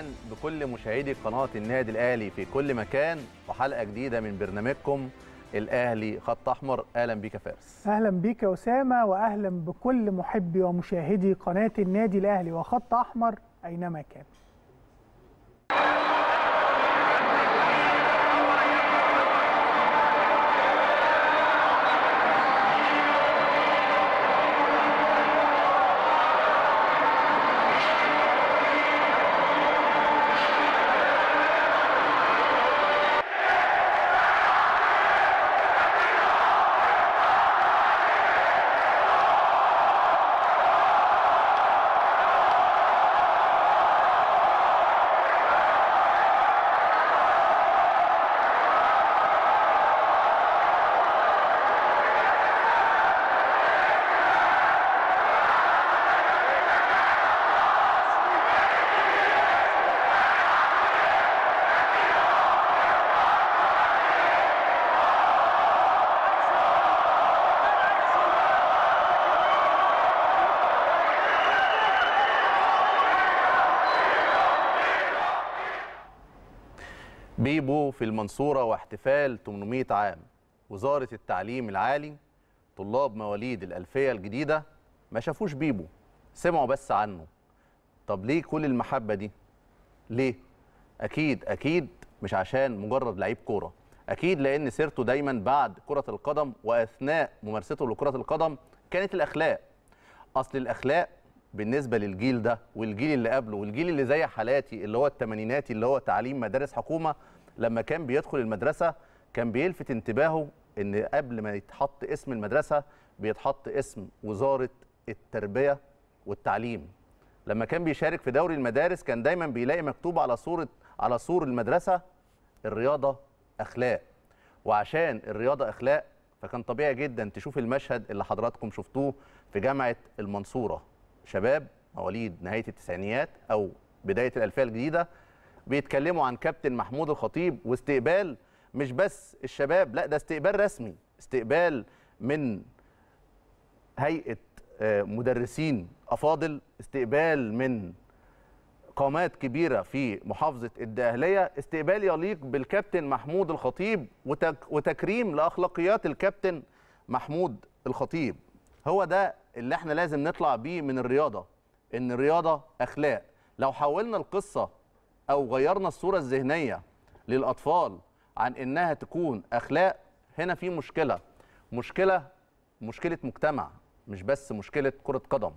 الان بكل مشاهدي قناه النادي الاهلي في كل مكان وحلقه جديده من برنامجكم الاهلي خط احمر اهلا بك يا فارس اهلا بك يا اسامه واهلا بكل محبي ومشاهدي قناه النادي الاهلي وخط احمر اينما كان في المنصورة واحتفال 800 عام وزارة التعليم العالي طلاب مواليد الألفية الجديدة ما شافوش بيبو سمعوا بس عنه طب ليه كل المحبة دي؟ ليه؟ أكيد أكيد مش عشان مجرد لعيب كورة أكيد لأن سيرته دايما بعد كرة القدم وأثناء ممارسته لكرة القدم كانت الأخلاق أصل الأخلاق بالنسبة للجيل ده والجيل اللي قبله والجيل اللي زي حالاتي اللي هو التمانيناتي اللي هو تعليم مدارس حكومة لما كان بيدخل المدرسه كان بيلفت انتباهه ان قبل ما يتحط اسم المدرسه بيتحط اسم وزاره التربيه والتعليم لما كان بيشارك في دوري المدارس كان دايما بيلاقي مكتوب على صوره على سور المدرسه الرياضه اخلاق وعشان الرياضه اخلاق فكان طبيعي جدا تشوف المشهد اللي حضراتكم شفتوه في جامعه المنصوره شباب مواليد نهايه التسعينيات او بدايه الالفيه الجديده بيتكلموا عن كابتن محمود الخطيب واستقبال مش بس الشباب لا ده استقبال رسمي استقبال من هيئه آه، مدرسين افاضل استقبال من قامات كبيره في محافظه الدقهليه استقبال يليق بالكابتن محمود الخطيب وتكريم لاخلاقيات الكابتن محمود الخطيب هو ده اللي احنا لازم نطلع بيه من الرياضه ان الرياضه اخلاق لو حولنا القصه او غيرنا الصوره الذهنيه للاطفال عن انها تكون اخلاق هنا في مشكله مشكله مشكله مجتمع مش بس مشكله كره قدم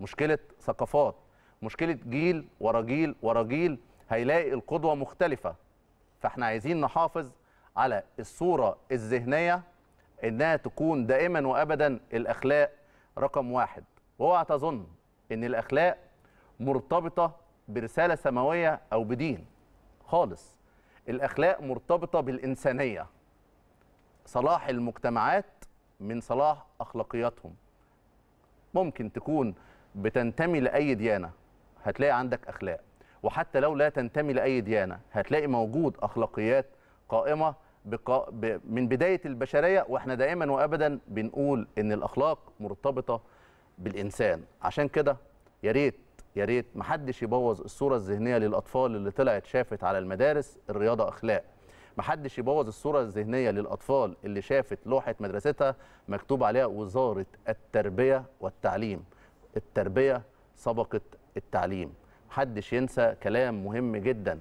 مشكله ثقافات مشكله جيل ورا جيل ورا جيل هيلاقي القدوه مختلفه فاحنا عايزين نحافظ على الصوره الذهنيه انها تكون دائما وابدا الاخلاق رقم واحد واوعى تظن ان الاخلاق مرتبطه برسالة سماوية أو بدين خالص الأخلاق مرتبطة بالإنسانية صلاح المجتمعات من صلاح أخلاقياتهم ممكن تكون بتنتمي لأي ديانة هتلاقي عندك أخلاق وحتى لو لا تنتمي لأي ديانة هتلاقي موجود أخلاقيات قائمة بقا... ب... من بداية البشرية وإحنا دائما وأبدا بنقول إن الأخلاق مرتبطة بالإنسان عشان كده يا ريت يا ريت محدش يبوظ الصوره الذهنيه للاطفال اللي طلعت شافت على المدارس الرياضه اخلاق محدش يبوظ الصوره الذهنيه للاطفال اللي شافت لوحه مدرستها مكتوب عليها وزاره التربيه والتعليم التربيه سبقت التعليم محدش ينسى كلام مهم جدا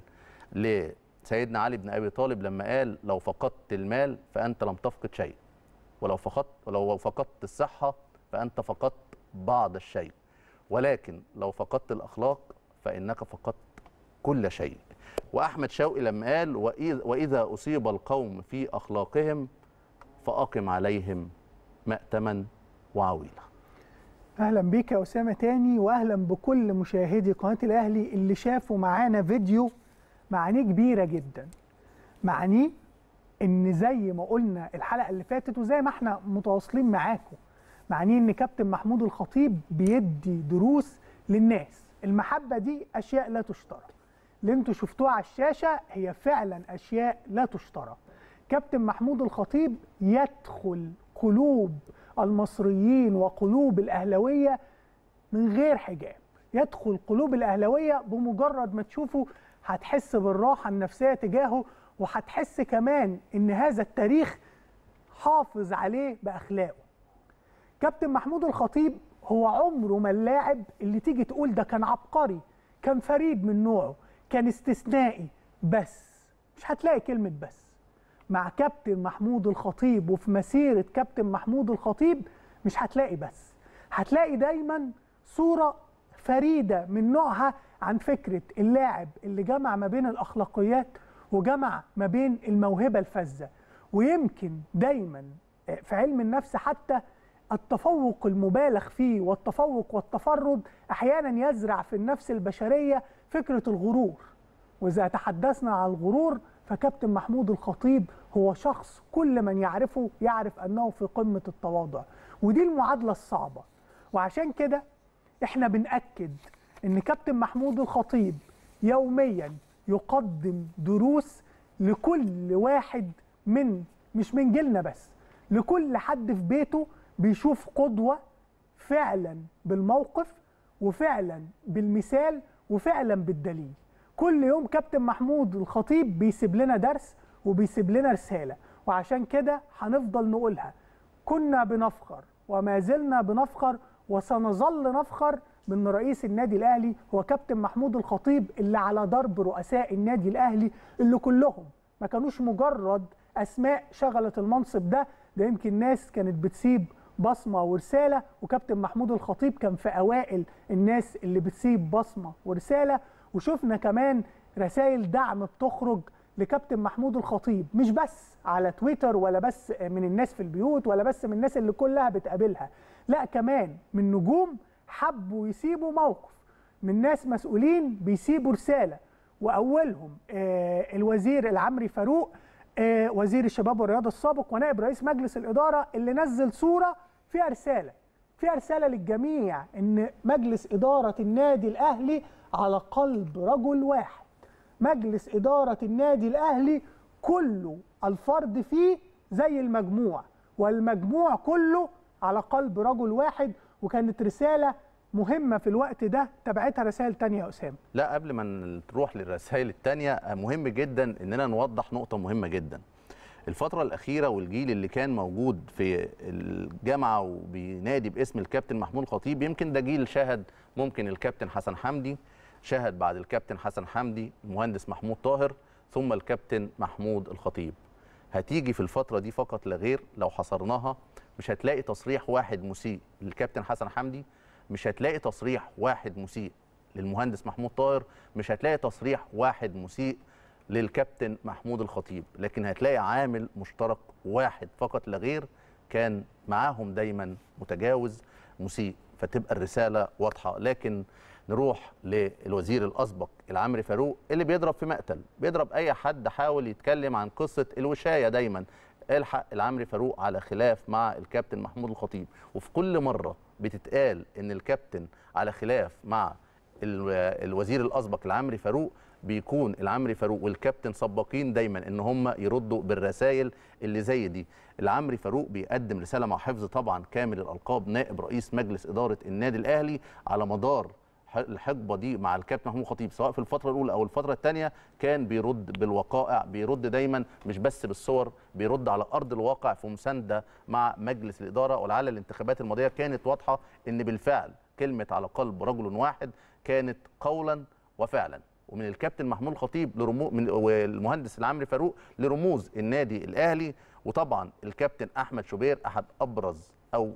لسيدنا علي بن ابي طالب لما قال لو فقدت المال فانت لم تفقد شيء ولو فقدت ولو فقدت الصحه فانت فقدت بعض الشيء ولكن لو فقدت الأخلاق فإنك فقدت كل شيء وأحمد شوقي لما قال وإذا أصيب القوم في أخلاقهم فأقم عليهم مأتما وعويلا أهلا بيك يا أسامة تاني وأهلا بكل مشاهدي قناة الأهلي اللي شافوا معانا فيديو معنيه كبيرة جدا معنيه إن زي ما قلنا الحلقة اللي فاتت وزي ما احنا متواصلين معاكم معنيه ان كابتن محمود الخطيب بيدي دروس للناس المحبه دي اشياء لا تشترى اللي انتوا شفتوها على الشاشه هي فعلا اشياء لا تشترى كابتن محمود الخطيب يدخل قلوب المصريين وقلوب الاهلاويه من غير حجاب يدخل قلوب الاهلاويه بمجرد ما تشوفه هتحس بالراحه النفسيه تجاهه وهتحس كمان ان هذا التاريخ حافظ عليه باخلاقه كابتن محمود الخطيب هو عمره ما اللاعب اللي تيجي تقول ده كان عبقري كان فريد من نوعه كان استثنائي بس مش هتلاقي كلمه بس مع كابتن محمود الخطيب وفي مسيره كابتن محمود الخطيب مش هتلاقي بس هتلاقي دايما صوره فريده من نوعها عن فكره اللاعب اللي جمع ما بين الاخلاقيات وجمع ما بين الموهبه الفذه ويمكن دايما في علم النفس حتى التفوق المبالغ فيه والتفوق والتفرد احيانا يزرع في النفس البشريه فكره الغرور واذا تحدثنا عن الغرور فكابتن محمود الخطيب هو شخص كل من يعرفه يعرف انه في قمه التواضع ودي المعادله الصعبه وعشان كده احنا بنأكد ان كابتن محمود الخطيب يوميا يقدم دروس لكل واحد من مش من جيلنا بس لكل حد في بيته بيشوف قدوه فعلا بالموقف وفعلا بالمثال وفعلا بالدليل كل يوم كابتن محمود الخطيب بيسيب لنا درس وبيسيب لنا رساله وعشان كده هنفضل نقولها كنا بنفخر وما زلنا بنفخر وسنظل نفخر من رئيس النادي الاهلي هو كابتن محمود الخطيب اللي على درب رؤساء النادي الاهلي اللي كلهم ما كانوش مجرد اسماء شغلت المنصب ده ده يمكن ناس كانت بتسيب بصمه ورساله وكابتن محمود الخطيب كان في اوائل الناس اللي بتسيب بصمه ورساله وشفنا كمان رسائل دعم بتخرج لكابتن محمود الخطيب مش بس على تويتر ولا بس من الناس في البيوت ولا بس من الناس اللي كلها بتقابلها لا كمان من نجوم حبوا يسيبوا موقف من ناس مسؤولين بيسيبوا رساله واولهم آه، الوزير العمري فاروق آه، وزير الشباب والرياضه السابق ونائب رئيس مجلس الاداره اللي نزل صوره فيها رساله فيها رساله للجميع ان مجلس اداره النادي الاهلي على قلب رجل واحد مجلس اداره النادي الاهلي كله الفرد فيه زي المجموع والمجموع كله على قلب رجل واحد وكانت رساله مهمه في الوقت ده تبعتها رسائل تانية يا اسامه لا قبل ما نروح للرسائل التانية مهم جدا اننا نوضح نقطه مهمه جدا الفترة الأخيرة والجيل اللي كان موجود في الجامعة وبينادي باسم الكابتن محمود خطيب يمكن ده جيل شاهد ممكن الكابتن حسن حمدي شاهد بعد الكابتن حسن حمدي المهندس محمود طاهر ثم الكابتن محمود الخطيب هتيجي في الفترة دي فقط لا غير لو حصرناها مش هتلاقي تصريح واحد مسيء للكابتن حسن حمدي مش هتلاقي تصريح واحد مسيء للمهندس محمود طاهر مش هتلاقي تصريح واحد مسيء للكابتن محمود الخطيب لكن هتلاقي عامل مشترك واحد فقط لا غير كان معاهم دايما متجاوز مسيء فتبقى الرساله واضحه لكن نروح للوزير الاسبق العمري فاروق اللي بيضرب في مقتل بيضرب اي حد حاول يتكلم عن قصه الوشايه دايما الحق العمري فاروق على خلاف مع الكابتن محمود الخطيب وفي كل مره بتتقال ان الكابتن على خلاف مع الوزير الاسبق العمري فاروق بيكون العمري فاروق والكابتن سباقين دايما ان هم يردوا بالرسائل اللي زي دي العمري فاروق بيقدم رساله مع حفظ طبعا كامل الالقاب نائب رئيس مجلس اداره النادي الاهلي على مدار الحقبه دي مع الكابتن محمود خطيب سواء في الفتره الاولى او الفتره الثانيه كان بيرد بالوقائع بيرد دايما مش بس بالصور بيرد على ارض الواقع في مسانده مع مجلس الاداره ولعل الانتخابات الماضيه كانت واضحه ان بالفعل كلمه على قلب رجل واحد كانت قولا وفعلا ومن الكابتن محمود الخطيب لرمو من والمهندس العمري فاروق لرموز النادي الاهلي وطبعا الكابتن احمد شوبير احد ابرز او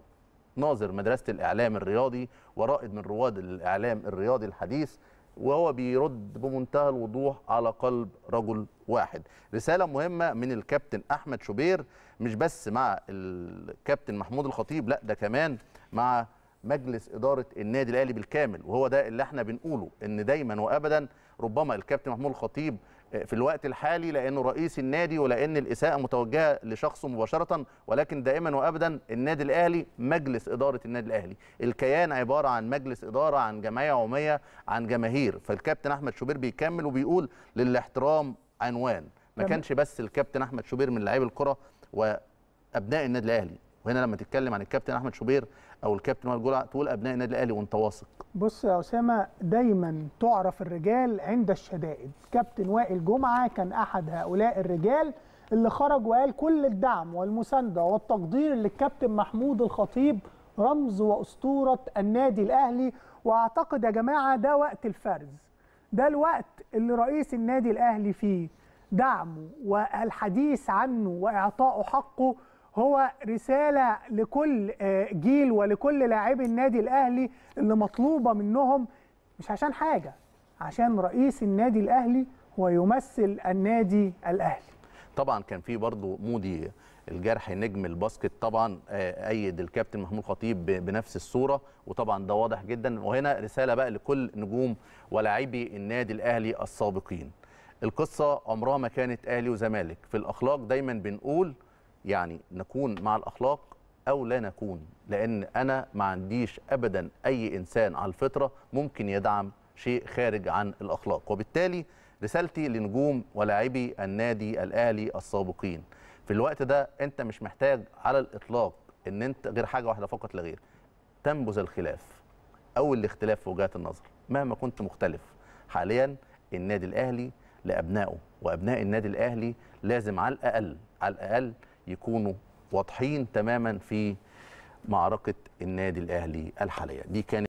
ناظر مدرسة الإعلام الرياضي ورائد من رواد الإعلام الرياضي الحديث وهو بيرد بمنتهى الوضوح على قلب رجل واحد رسالة مهمة من الكابتن أحمد شوبير مش بس مع الكابتن محمود الخطيب لا ده كمان مع مجلس إدارة النادي الأهلي بالكامل وهو ده اللي احنا بنقوله إن دايما وأبدا ربما الكابتن محمود الخطيب في الوقت الحالي لانه رئيس النادي ولان الاساءه متوجهه لشخصه مباشره ولكن دائما وابدا النادي الاهلي مجلس اداره النادي الاهلي، الكيان عباره عن مجلس اداره عن جمعيه عموميه عن جماهير، فالكابتن احمد شوبير بيكمل وبيقول للاحترام عنوان، ما كانش بس الكابتن احمد شوبير من لعيب الكره وابناء النادي الاهلي، وهنا لما تتكلم عن الكابتن احمد شوبير او الكابتن وائل جرعه تقول ابناء النادي الاهلي وانت واثق بص يا اسامه دايما تعرف الرجال عند الشدائد كابتن وائل جمعه كان احد هؤلاء الرجال اللي خرج وقال كل الدعم والمسانده والتقدير للكابتن محمود الخطيب رمز واسطوره النادي الاهلي واعتقد يا جماعه ده وقت الفرز ده الوقت اللي رئيس النادي الاهلي فيه دعمه والحديث عنه واعطائه حقه هو رساله لكل آه، جيل ولكل لاعبي النادي الاهلي اللي مطلوبه منهم مش عشان حاجه عشان رئيس النادي الاهلي هو يمثل النادي الاهلي طبعا كان في برضه مودي الجرح نجم الباسكت طبعا آه، ايد الكابتن محمود خطيب بنفس الصوره وطبعا ده واضح جدا وهنا رساله بقى لكل نجوم ولاعبي النادي الاهلي السابقين القصه عمرها ما كانت اهلي وزمالك في الاخلاق دايما بنقول يعني نكون مع الأخلاق أو لا نكون لأن أنا ما عنديش أبدا أي إنسان على الفطرة ممكن يدعم شيء خارج عن الأخلاق وبالتالي رسالتي لنجوم ولاعبي النادي الأهلي السابقين في الوقت ده أنت مش محتاج على الإطلاق أن أنت غير حاجة واحدة فقط لا غير تنبذ الخلاف أو الاختلاف في وجهات النظر مهما كنت مختلف حاليا النادي الأهلي لأبنائه وأبناء النادي الأهلي لازم على الأقل على الأقل يكونوا واضحين تماما في معركه النادي الاهلي الحاليه دي كانت